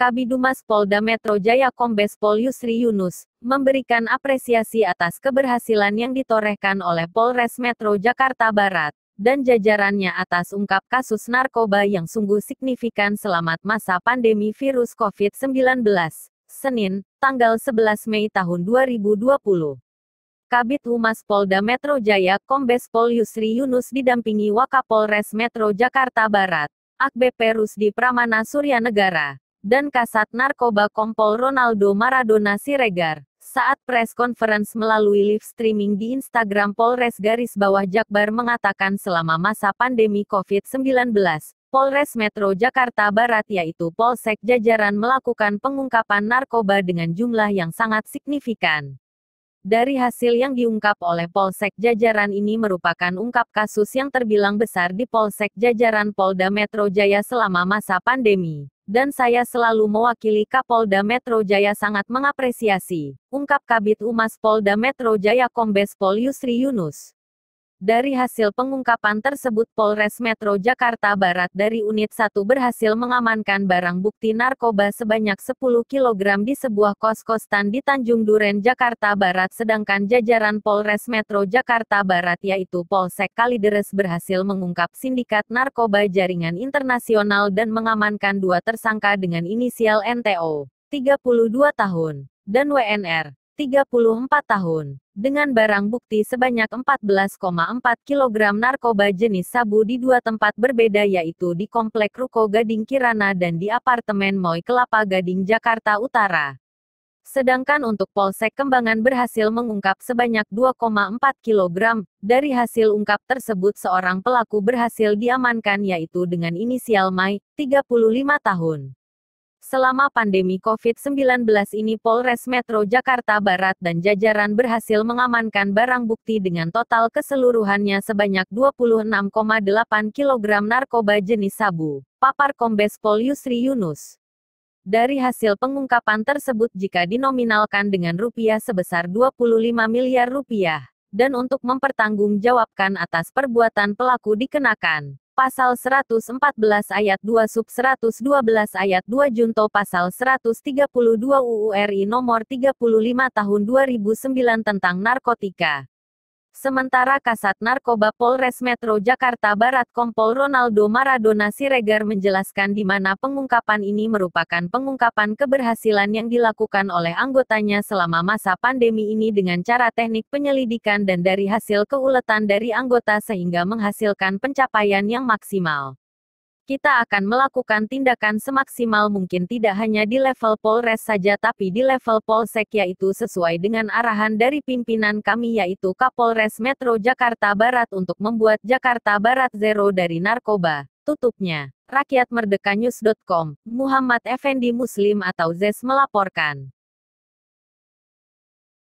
Kabidumas Polda Metro Jaya Kombes Pol Yusri Yunus, memberikan apresiasi atas keberhasilan yang ditorehkan oleh Polres Metro Jakarta Barat, dan jajarannya atas ungkap kasus narkoba yang sungguh signifikan selamat masa pandemi virus COVID-19, Senin, tanggal 11 Mei tahun 2020. Kabit Humas Polda Metro Jaya Kombes Pol Yusri Yunus didampingi Wakapolres Metro Jakarta Barat, Akbp Rusdi Pramana Surya Negara, dan Kasat Narkoba Kompol Ronaldo Maradona Siregar saat press conference melalui live streaming di Instagram Polres garis bawah Jakbar mengatakan selama masa pandemi COVID-19, Polres Metro Jakarta Barat yaitu Polsek Jajaran melakukan pengungkapan narkoba dengan jumlah yang sangat signifikan. Dari hasil yang diungkap oleh Polsek Jajaran ini merupakan ungkap kasus yang terbilang besar di Polsek Jajaran Polda Metro Jaya selama masa pandemi dan saya selalu mewakili Kapolda Metro Jaya sangat mengapresiasi, ungkap Kabit Umas Polda Metro Jaya Kombes Pol Yusri Yunus. Dari hasil pengungkapan tersebut Polres Metro Jakarta Barat dari Unit 1 berhasil mengamankan barang bukti narkoba sebanyak 10 kg di sebuah kos-kostan di Tanjung Duren, Jakarta Barat sedangkan jajaran Polres Metro Jakarta Barat yaitu Polsek Kalideres berhasil mengungkap sindikat narkoba jaringan internasional dan mengamankan dua tersangka dengan inisial NTO, 32 tahun, dan WNR, 34 tahun dengan barang bukti sebanyak 14,4 kg narkoba jenis sabu di dua tempat berbeda yaitu di Komplek Ruko Gading Kirana dan di apartemen Moy Kelapa Gading Jakarta Utara. Sedangkan untuk Polsek Kembangan berhasil mengungkap sebanyak 2,4 kg. Dari hasil ungkap tersebut seorang pelaku berhasil diamankan yaitu dengan inisial Mai, 35 tahun. Selama pandemi COVID-19 ini Polres Metro Jakarta Barat dan jajaran berhasil mengamankan barang bukti dengan total keseluruhannya sebanyak 26,8 kg narkoba jenis sabu. Papar Kombes Pol Yusri Yunus. Dari hasil pengungkapan tersebut jika dinominalkan dengan rupiah sebesar 25 miliar rupiah, dan untuk mempertanggungjawabkan atas perbuatan pelaku dikenakan pasal 114 ayat 2 sub 112 ayat 2 junto pasal 132 UU RI nomor 35 tahun 2009 tentang narkotika. Sementara Kasat Narkoba Polres Metro Jakarta Barat Kompol Ronaldo Maradona Siregar menjelaskan di mana pengungkapan ini merupakan pengungkapan keberhasilan yang dilakukan oleh anggotanya selama masa pandemi ini dengan cara teknik penyelidikan dan dari hasil keuletan dari anggota sehingga menghasilkan pencapaian yang maksimal kita akan melakukan tindakan semaksimal mungkin tidak hanya di level Polres saja tapi di level Polsek yaitu sesuai dengan arahan dari pimpinan kami yaitu Kapolres Metro Jakarta Barat untuk membuat Jakarta Barat zero dari narkoba. Tutupnya, rakyatmerdekanews.com, Muhammad Effendi Muslim atau Zes melaporkan.